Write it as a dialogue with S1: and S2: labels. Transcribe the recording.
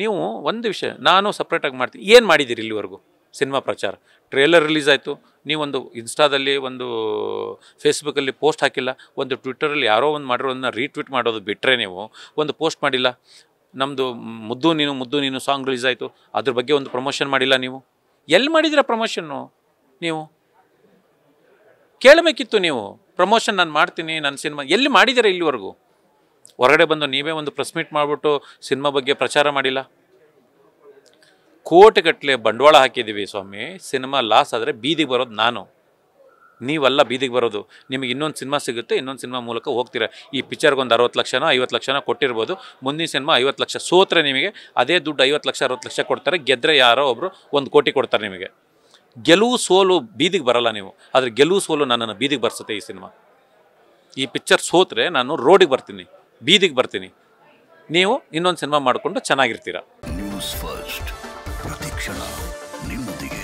S1: ನೀವು ಒಂದು ವಿಷಯ ನಾನು ಸಪ್ರೇಟಾಗಿ ಮಾಡ್ತೀನಿ ಏನು ಮಾಡಿದ್ದೀರಿ ಇಲ್ಲಿವರೆಗೂ ಸಿನಿಮಾ ಪ್ರಚಾರ ಟ್ರೇಲರ್ ರಿಲೀಸ್ ಆಯಿತು ನೀವೊಂದು ಇನ್ಸ್ಟಾದಲ್ಲಿ ಒಂದು ಫೇಸ್ಬುಕ್ಕಲ್ಲಿ ಪೋಸ್ಟ್ ಹಾಕಿಲ್ಲ ಒಂದು ಟ್ವಿಟ್ಟರಲ್ಲಿ ಯಾರೋ ಒಂದು ಮಾಡಿರೋದನ್ನ ರೀಟ್ವೀಟ್ ಮಾಡೋದು ಬಿಟ್ಟರೆ ನೀವು ಒಂದು ಪೋಸ್ಟ್ ಮಾಡಿಲ್ಲ ನಮ್ಮದು ಮುದ್ದು ನೀನು ಮುದ್ದು ನೀನು ಸಾಂಗ್ ರಿಲೀಸ್ ಆಯಿತು ಅದ್ರ ಬಗ್ಗೆ ಒಂದು ಪ್ರಮೋಷನ್ ಮಾಡಿಲ್ಲ ನೀವು ಎಲ್ಲಿ ಮಾಡಿದಿರ ಪ್ರಮೋಷನ್ನು ನೀವು ಕೇಳಬೇಕಿತ್ತು ನೀವು ಪ್ರಮೋಷನ್ ನಾನು ಮಾಡ್ತೀನಿ ನನ್ನ ಸಿನಿಮಾ ಎಲ್ಲಿ ಮಾಡಿದ್ದೀರಾ ಇಲ್ಲಿವರೆಗೂ ಹೊರಗಡೆ ಬಂದು ನೀವೇ ಒಂದು ಪ್ರೆಸ್ ಮೀಟ್ ಮಾಡಿಬಿಟ್ಟು ಸಿನಿಮಾ ಬಗ್ಗೆ ಪ್ರಚಾರ ಮಾಡಿಲ್ಲ ಕೋಟಿಗಟ್ಟಲೆ ಬಂಡವಾಳ ಹಾಕಿದ್ದೀವಿ ಸ್ವಾಮಿ ಸಿನಿಮಾ ಲಾಸ್ ಆದರೆ ಬೀದಿಗೆ ಬರೋದು ನಾನು ನೀವಲ್ಲ ಬೀದಿಗೆ ಬರೋದು ನಿಮಗೆ ಇನ್ನೊಂದು ಸಿನಿಮಾ ಸಿಗುತ್ತೆ ಇನ್ನೊಂದು ಸಿನಿಮಾ ಮೂಲಕ ಹೋಗ್ತೀರಾ ಈ ಪಿಚ್ಚರ್ಗೊಂದು ಅರವತ್ತು ಲಕ್ಷನ ಐವತ್ತು ಲಕ್ಷನ ಕೊಟ್ಟಿರ್ಬೋದು ಮುಂದಿನ ಸಿನಿಮಾ ಐವತ್ತು ಲಕ್ಷ ಸೋತ್ರೆ ನಿಮಗೆ ಅದೇ ದುಡ್ಡು ಐವತ್ತು ಲಕ್ಷ ಅರವತ್ತು ಲಕ್ಷ ಕೊಡ್ತಾರೆ ಗೆದ್ದರೆ ಯಾರೋ ಒಬ್ಬರು ಒಂದು ಕೋಟಿ ಕೊಡ್ತಾರೆ ನಿಮಗೆ ಗೆಲುವು ಸೋಲು ಬೀದಿಗೆ ಬರಲ್ಲ ನೀವು ಆದರೆ ಗೆಲುವು ಸೋಲು ನನ್ನನ್ನು ಬೀದಿಗೆ ಬರ್ಸುತ್ತೆ ಈ ಸಿನಿಮಾ ಈ ಪಿಕ್ಚರ್ ಸೋತ್ರೆ ನಾನು ರೋಡಿಗೆ ಬರ್ತೀನಿ ಬೀದಿಗೆ ಬರ್ತೀನಿ ನೀವು ಇನ್ನೊಂದು ಸಿನಿಮಾ ಮಾಡಿಕೊಂಡು ಚೆನ್ನಾಗಿರ್ತೀರ ನ್ಯೂಸ್ ಫಸ್ಟ್ ಪ್ರತಿಕ್ಷಣ ನಿಮ್ಮೊಂದಿಗೆ